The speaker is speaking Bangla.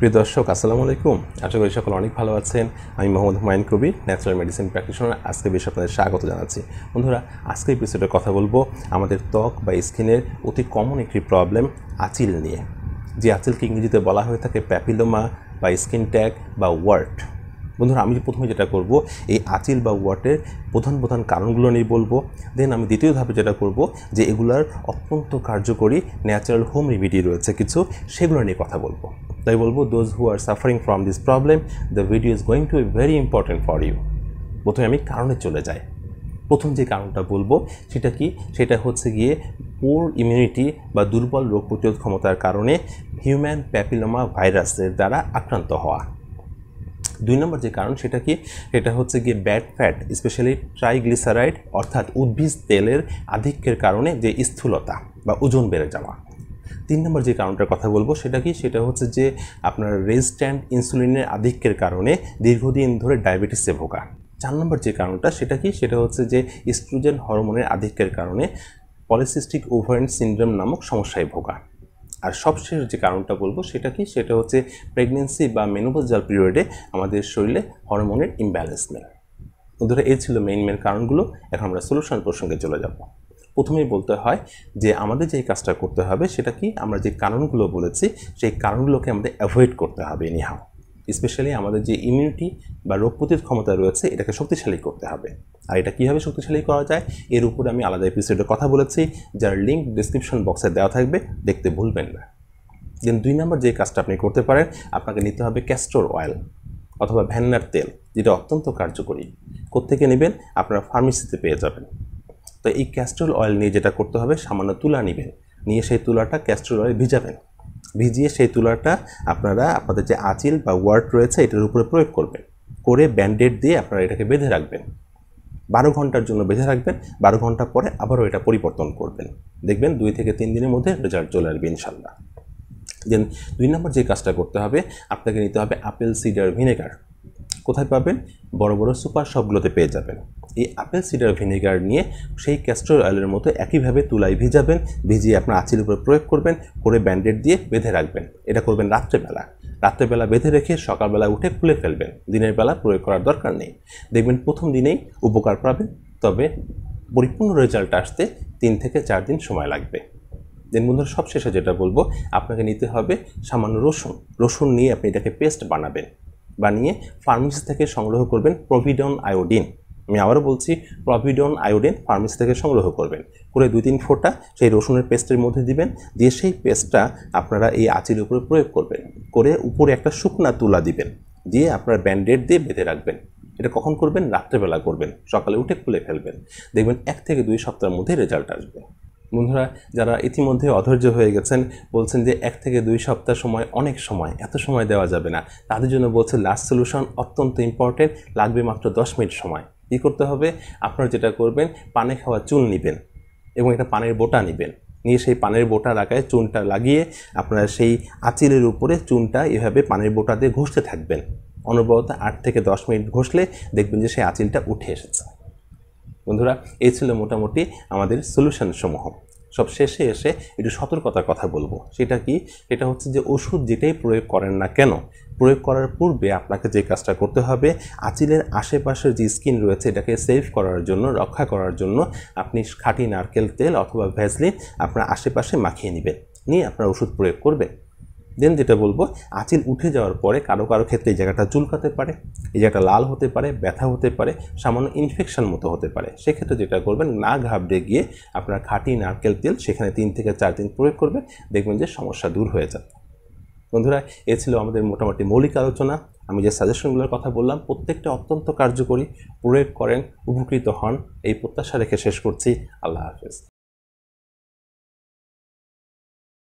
প্রিয় দর্শক আসসালামু আলাইকুম আশা করি সকল অনেক ভালো আছেন আমি Mohammad Humayun Kabir natural medicine practitioner আজকে বেশ আপনাদের স্বাগত জানাচ্ছি বন্ধুরা আজকে এপিসোডে কথা বলবো আমাদের ত্বক বা স্কিনের অতি কমন একটি প্রবলেম আচিল নিয়ে যে আচিলকে ইংরেজিতে বলা হয়ে থাকে প্যাপিলোমা বা স্কিন ট্যাগ বা ওয়ার্ট বন্ধুরা আমি প্রথমে যেটা করব এই আচিল বা ওয়ার্টের প্রধান প্রধান কারণগুলো নিয়ে বলবো দেন আমি দ্বিতীয় ধাপে যেটা করব যে এগুলার অত্যন্ত কার্যকরী ন্যাচারাল হোম রেমিডি রয়েছে কিছু সেগুলো নিয়ে কথা বলবো তাই বলবো those who are suffering from this problem the video is going to be very important for you প্রথমে আমি কারণে চলে যাই প্রথম যে কারণটা বলবো সেটা কি সেটা হচ্ছে গিয়ে পোর ইমিউনিটি বা দুর্বল রোগ প্রতিরোধ ক্ষমতার কারণে হিউম্যান প্যাপিলোমা ভাইরাসের দ্বারা আক্রান্ত হওয়া দুই নম্বর যে কারণ সেটা কি সেটা হচ্ছে গিয়ে ব্যাড ফ্যাট স্পেশালি ট্রাইগ্লিসারাইড অর্থাৎ উদ্ভিদ তেলের আধিক্যের কারণে যে স্থূলতা বা ওজন বেড়ে যাওয়া তিন নম্বর যে কারণটার কথা বলবো সেটা কি সেটা হচ্ছে যে আপনার রেজিস্ট্যান্ট ইনসুলিনের আধিক্যের কারণে দীর্ঘদিন ধরে ডায়াবেটিসে ভোগা চার নম্বর যে কারণটা সেটা কি সেটা হচ্ছে যে স্ট্রোজেন হরমোনের আধিক্যের কারণে পলিসিস্টিক ওভারেন সিন্ড্রোম নামক সমস্যায় ভোগা আর সবশেষ যে কারণটা বলবো সেটা কি সেটা হচ্ছে প্রেগনেন্সি বা মেনোপজাল পিরিয়ডে আমাদের শরীরে হরমোনের ইমব্যালেন্সমেন্ট বন্ধুরা এই ছিল মেইন মেন কারণগুলো এখন আমরা সলিউশন প্রসঙ্গে চলে যাবো প্রথমেই বলতে হয় যে আমাদের যে কাজটা করতে হবে সেটা কি আমরা যে কারণগুলো বলেছি সেই কারণগুলোকে আমাদের অ্যাভয়েড করতে হবে এনিহাও স্পেশালি আমাদের যে ইমিউনিটি বা রোগ প্রতিরোধ ক্ষমতা রয়েছে এটাকে শক্তিশালী করতে হবে আর এটা কীভাবে শক্তিশালী করা যায় এর উপরে আমি আলাদা এপিসোডে কথা বলেছি যার লিঙ্ক ডিসক্রিপশন বক্সে দেওয়া থাকবে দেখতে ভুলবেন না দেন দুই নম্বর যে কাজটা আপনি করতে পারেন আপনাকে নিতে হবে ক্যাস্টর অয়েল অথবা ভ্যান্নার তেল যেটা অত্যন্ত কার্যকরী কোথেকে নেবেন আপনারা ফার্মেসিতে পেয়ে যাবেন তো এই ক্যাস্ট্রল অয়েল নিয়ে যেটা করতে হবে সামান্য তুলা নেবেন নিয়ে সেই তুলাটা ক্যাস্ট্রল অয়েল ভিজাবেন ভিজিয়ে সেই তুলাটা আপনারা আপনাদের যে আঁচিল বা ওয়ার্ড রয়েছে এটার উপরে প্রয়োগ করবেন করে ব্যান্ডেড দিয়ে আপনারা এটাকে বেঁধে রাখবেন বারো ঘন্টার জন্য বেঁধে রাখবেন বারো ঘন্টা পরে আবারও এটা পরিবর্তন করবেন দেখবেন দুই থেকে তিন দিনের মধ্যে রেজাল্ট চলে আসবে ইনশাল্লাহ দেন দুই নম্বর যে কাজটা করতে হবে আপনাকে নিতে হবে আপেল সিডার ভিনেগার কোথায় পাবেন বড় বড় সুপার শপগুলোতে পেয়ে যাবেন এই আপেল সিডার ভিনেগার নিয়ে সেই ক্যাস্টর অয়েলের মতো একইভাবে তুলায় ভিজাবেন ভিজিয়ে আপনার আঁচির উপরে প্রয়োগ করবেন করে ব্যান্ডেড দিয়ে বেঁধে রাখবেন এটা করবেন রাত্রেবেলা রাত্রেবেলা বেঁধে রেখে সকালবেলা উঠে খুলে ফেলবেন দিনের বেলা প্রয়োগ করার দরকার নেই দেখবেন প্রথম দিনেই উপকার পাবেন তবে পরিপূর্ণ রেজাল্ট আসতে তিন থেকে চার দিন সময় লাগবে দিন বন্ধুর সবশেষে যেটা বলবো আপনাকে নিতে হবে সামান্য রসুন রসুন নিয়ে আপনি এটাকে পেস্ট বানাবেন বানিয়ে ফার্মেসি থেকে সংগ্রহ করবেন প্রভিডন আয়োডিন আমি আবারও বলছি প্রভিডন আয়োডিন ফার্মেসি থেকে সংগ্রহ করবেন করে দুই তিন ফোঁটা সেই রসুনের পেস্টের মধ্যে দিবেন দিয়ে সেই পেস্টটা আপনারা এই আঁচির উপরে প্রয়োগ করবেন করে উপরে একটা শুকনা তুলা দিবেন দিয়ে আপনার ব্যান্ডেড দিয়ে বেঁধে রাখবেন এটা কখন করবেন রাত্রেবেলা করবেন সকালে উঠে খুলে ফেলবেন দেখবেন এক থেকে দুই সপ্তাহের মধ্যে রেজাল্ট আসবে বন্ধুরা যারা ইতিমধ্যে অধৈর্য হয়ে গেছেন বলছেন যে এক থেকে দুই সপ্তাহ সময় অনেক সময় এত সময় দেওয়া যাবে না তাদের জন্য বলছে লাস্ট সলিউশন অত্যন্ত ইম্পর্টেন্ট লাগবে মাত্র দশ মিনিট সময় কী করতে হবে আপনারা যেটা করবেন পানে খাওয়া চুল নেবেন এবং একটা পানের বোটা নেবেন নিয়ে সেই পানের বোটা রাখায় চুনটা লাগিয়ে আপনারা সেই আঁচিলের উপরে চুনটা এভাবে পানের বোটা দিয়ে ঘষতে থাকবেন অনবরত আট থেকে দশ মিনিট ঘষলে দেখবেন যে সেই আঁচিলটা উঠে এসেছে বন্ধুরা এই ছিল মোটামুটি আমাদের সলিউশনসমূহ সব শেষে এসে একটু সতর্কতার কথা বলবো সেটা কি সেটা হচ্ছে যে ওষুধ যেটাই প্রয়োগ করেন না কেন প্রয়োগ করার পূর্বে আপনাকে যে কাজটা করতে হবে আঁচিলের আশেপাশের যে স্কিন রয়েছে এটাকে সেভ করার জন্য রক্ষা করার জন্য আপনি খাঁটি নারকেল তেল অথবা ভ্যাজলিন আপনার আশেপাশে মাখিয়ে নেবেন নিয়ে আপনার ওষুধ প্রয়োগ করবেন দেন যেটা বলবো আঁচিল উঠে যাওয়ার পরে কারো কারো ক্ষেত্রে এই জায়গাটা চুলকাতে পারে এই জায়গাটা লাল হতে পারে ব্যথা হতে পারে সামান্য ইনফেকশন মতো হতে পারে সেক্ষেত্রে যেটা করবেন না ঘাবড়ে গিয়ে আপনার খাঁটি নারকেল তেল সেখানে তিন থেকে চার দিন প্রয়োগ করবেন দেখবেন যে সমস্যা দূর হয়ে যাবে বন্ধুরা এ ছিল আমাদের মোটামুটি মৌলিক আলোচনা আমি যে সাজেশনগুলোর কথা বললাম প্রত্যেকটা অত্যন্ত কার্যকরী প্রয়োগ করেন উপকৃত হন এই প্রত্যাশা রেখে শেষ করছি আল্লাহ হাফেজ